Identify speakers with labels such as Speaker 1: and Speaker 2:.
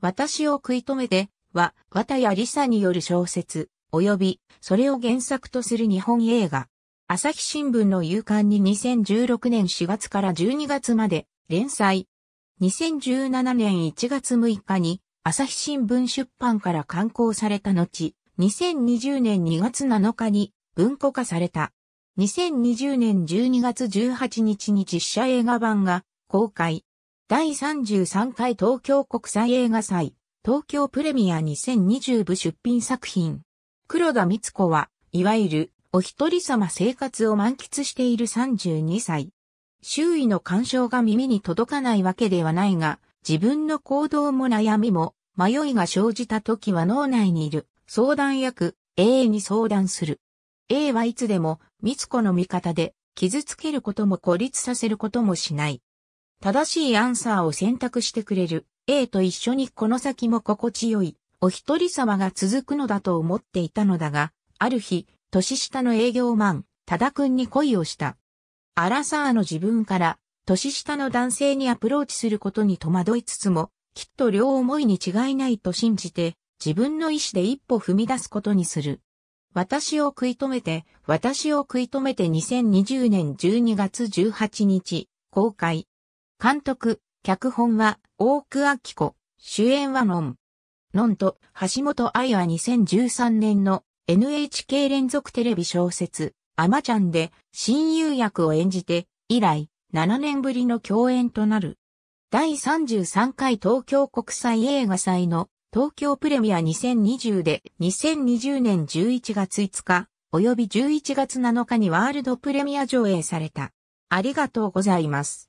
Speaker 1: 私を食い止めて、は、綿谷りさによる小説、及び、それを原作とする日本映画。朝日新聞の夕刊に2016年4月から12月まで連載。2017年1月6日に朝日新聞出版から刊行された後、2020年2月7日に文庫化された。2020年12月18日に実写映画版が公開。第33回東京国際映画祭、東京プレミア2020部出品作品。黒田光子は、いわゆる、お一人様生活を満喫している32歳。周囲の干渉が耳に届かないわけではないが、自分の行動も悩みも、迷いが生じた時は脳内にいる、相談役、A に相談する。A はいつでも、光子の味方で、傷つけることも孤立させることもしない。正しいアンサーを選択してくれる A と一緒にこの先も心地よいお一人様が続くのだと思っていたのだが、ある日、年下の営業マン、多田くんに恋をした。アラサーの自分から年下の男性にアプローチすることに戸惑いつつも、きっと両思いに違いないと信じて、自分の意志で一歩踏み出すことにする。私を食い止めて、私を食い止めて2020年12月18日、公開、監督、脚本は、大久明子、主演はノン。ノンと橋本愛は2013年の NHK 連続テレビ小説、アマちゃんで親友役を演じて、以来、7年ぶりの共演となる。第33回東京国際映画祭の東京プレミア2020で2020年11月5日及び11月7日にワールドプレミア上映された。ありがとう
Speaker 2: ございます。